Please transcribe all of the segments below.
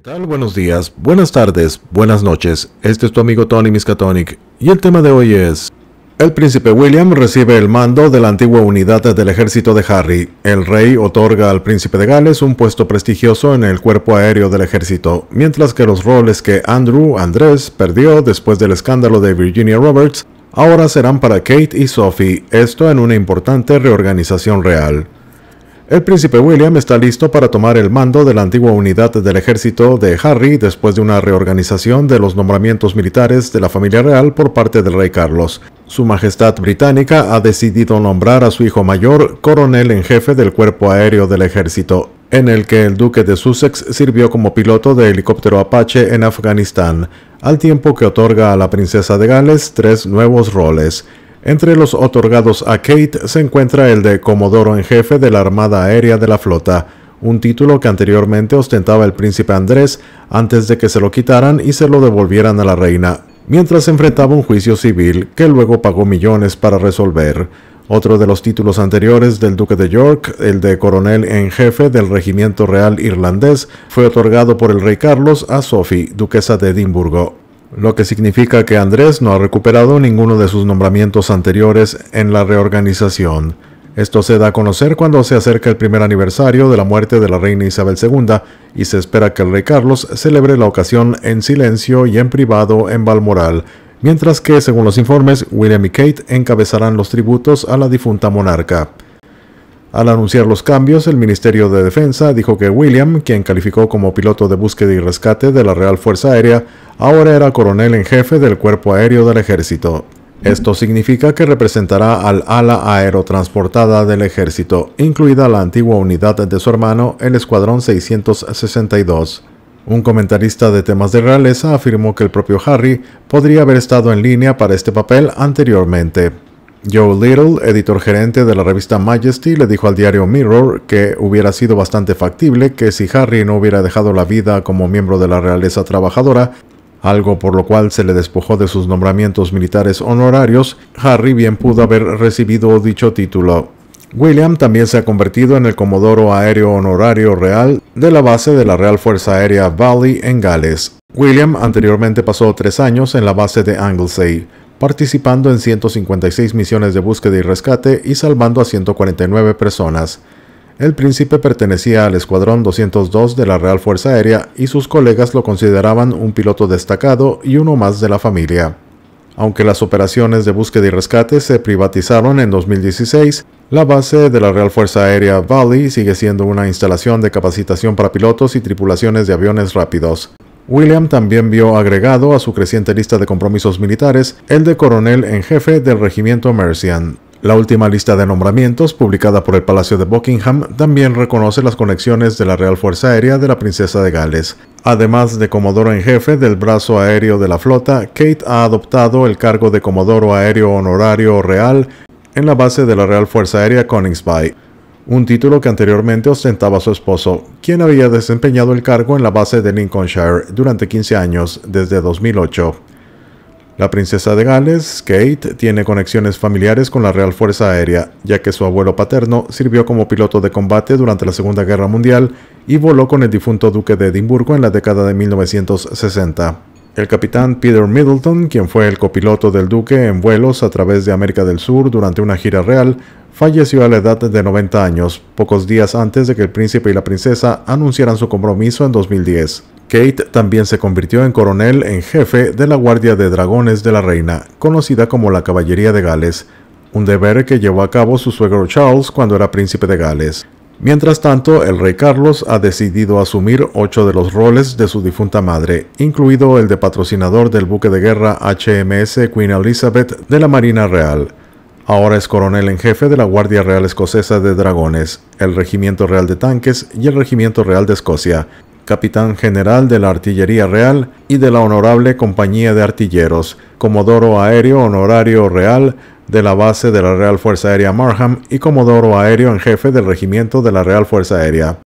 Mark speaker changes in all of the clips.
Speaker 1: ¿Qué tal? Buenos días, buenas tardes, buenas noches. Este es tu amigo Tony Miskatonic y el tema de hoy es... El príncipe William recibe el mando de la antigua unidad del ejército de Harry. El rey otorga al príncipe de Gales un puesto prestigioso en el cuerpo aéreo del ejército, mientras que los roles que Andrew Andrés perdió después del escándalo de Virginia Roberts ahora serán para Kate y Sophie, esto en una importante reorganización real. El príncipe William está listo para tomar el mando de la antigua unidad del ejército de Harry después de una reorganización de los nombramientos militares de la familia real por parte del rey Carlos. Su Majestad Británica ha decidido nombrar a su hijo mayor coronel en jefe del cuerpo aéreo del ejército, en el que el duque de Sussex sirvió como piloto de helicóptero Apache en Afganistán, al tiempo que otorga a la princesa de Gales tres nuevos roles entre los otorgados a Kate se encuentra el de Comodoro en Jefe de la Armada Aérea de la Flota, un título que anteriormente ostentaba el príncipe Andrés antes de que se lo quitaran y se lo devolvieran a la reina, mientras enfrentaba un juicio civil que luego pagó millones para resolver. Otro de los títulos anteriores del Duque de York, el de coronel en jefe del Regimiento Real Irlandés, fue otorgado por el rey Carlos a Sophie, duquesa de Edimburgo lo que significa que Andrés no ha recuperado ninguno de sus nombramientos anteriores en la reorganización. Esto se da a conocer cuando se acerca el primer aniversario de la muerte de la reina Isabel II y se espera que el rey Carlos celebre la ocasión en silencio y en privado en Balmoral, mientras que, según los informes, William y Kate encabezarán los tributos a la difunta monarca. Al anunciar los cambios, el Ministerio de Defensa dijo que William, quien calificó como piloto de búsqueda y rescate de la Real Fuerza Aérea, ahora era coronel en jefe del Cuerpo Aéreo del Ejército. Esto significa que representará al ala aerotransportada del ejército, incluida la antigua unidad de su hermano, el Escuadrón 662. Un comentarista de temas de realeza afirmó que el propio Harry podría haber estado en línea para este papel anteriormente. Joe Little, editor gerente de la revista Majesty, le dijo al diario Mirror que hubiera sido bastante factible que si Harry no hubiera dejado la vida como miembro de la realeza trabajadora, algo por lo cual se le despojó de sus nombramientos militares honorarios, Harry bien pudo haber recibido dicho título. William también se ha convertido en el Comodoro Aéreo Honorario Real de la base de la Real Fuerza Aérea Valley en Gales. William anteriormente pasó tres años en la base de Anglesey participando en 156 misiones de búsqueda y rescate y salvando a 149 personas. El príncipe pertenecía al Escuadrón 202 de la Real Fuerza Aérea y sus colegas lo consideraban un piloto destacado y uno más de la familia. Aunque las operaciones de búsqueda y rescate se privatizaron en 2016, la base de la Real Fuerza Aérea Valley sigue siendo una instalación de capacitación para pilotos y tripulaciones de aviones rápidos. William también vio agregado a su creciente lista de compromisos militares el de coronel en jefe del regimiento Mercian. La última lista de nombramientos, publicada por el Palacio de Buckingham, también reconoce las conexiones de la Real Fuerza Aérea de la Princesa de Gales. Además de Comodoro en jefe del brazo aéreo de la flota, Kate ha adoptado el cargo de Comodoro Aéreo Honorario Real en la base de la Real Fuerza Aérea Coningsby un título que anteriormente ostentaba su esposo, quien había desempeñado el cargo en la base de Lincolnshire durante 15 años desde 2008. La princesa de Gales, Kate, tiene conexiones familiares con la Real Fuerza Aérea, ya que su abuelo paterno sirvió como piloto de combate durante la Segunda Guerra Mundial y voló con el difunto duque de Edimburgo en la década de 1960. El capitán Peter Middleton, quien fue el copiloto del duque en vuelos a través de América del Sur durante una gira real, falleció a la edad de 90 años, pocos días antes de que el príncipe y la princesa anunciaran su compromiso en 2010. Kate también se convirtió en coronel en jefe de la Guardia de Dragones de la Reina, conocida como la Caballería de Gales, un deber que llevó a cabo su suegro Charles cuando era príncipe de Gales. Mientras tanto, el rey Carlos ha decidido asumir ocho de los roles de su difunta madre, incluido el de patrocinador del buque de guerra HMS Queen Elizabeth de la Marina Real. Ahora es coronel en jefe de la Guardia Real Escocesa de Dragones, el Regimiento Real de Tanques y el Regimiento Real de Escocia, capitán general de la Artillería Real y de la Honorable Compañía de Artilleros, comodoro aéreo honorario real de la base de la Real Fuerza Aérea Marham y comodoro aéreo en jefe del regimiento de la Real Fuerza Aérea.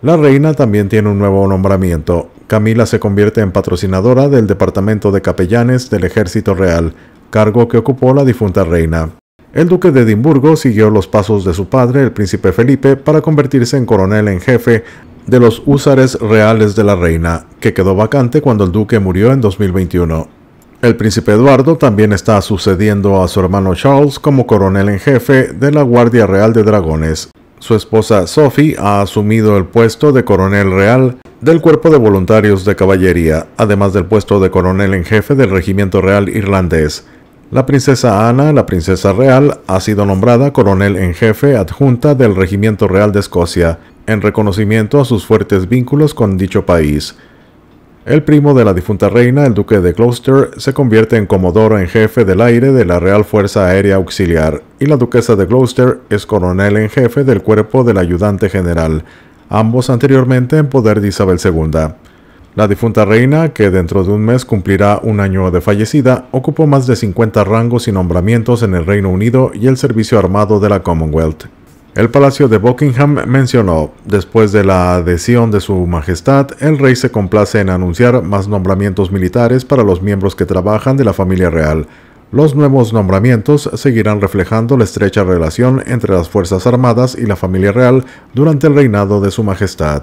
Speaker 1: La reina también tiene un nuevo nombramiento. Camila se convierte en patrocinadora del Departamento de Capellanes del Ejército Real, cargo que ocupó la difunta reina. El duque de Edimburgo siguió los pasos de su padre, el príncipe Felipe, para convertirse en coronel en jefe de los húsares reales de la reina, que quedó vacante cuando el duque murió en 2021. El príncipe Eduardo también está sucediendo a su hermano Charles como coronel en jefe de la Guardia Real de Dragones. Su esposa Sophie ha asumido el puesto de coronel real del Cuerpo de Voluntarios de Caballería, además del puesto de coronel en jefe del Regimiento Real Irlandés. La princesa Ana, la princesa real, ha sido nombrada coronel en jefe adjunta del Regimiento Real de Escocia, en reconocimiento a sus fuertes vínculos con dicho país. El primo de la difunta reina, el duque de Gloucester, se convierte en comodoro en jefe del aire de la Real Fuerza Aérea Auxiliar, y la duquesa de Gloucester es coronel en jefe del cuerpo del ayudante general, ambos anteriormente en poder de Isabel II. La difunta reina, que dentro de un mes cumplirá un año de fallecida, ocupó más de 50 rangos y nombramientos en el Reino Unido y el Servicio Armado de la Commonwealth. El Palacio de Buckingham mencionó, después de la adhesión de su Majestad, el rey se complace en anunciar más nombramientos militares para los miembros que trabajan de la familia real. Los nuevos nombramientos seguirán reflejando la estrecha relación entre las Fuerzas Armadas y la familia real durante el reinado de su Majestad.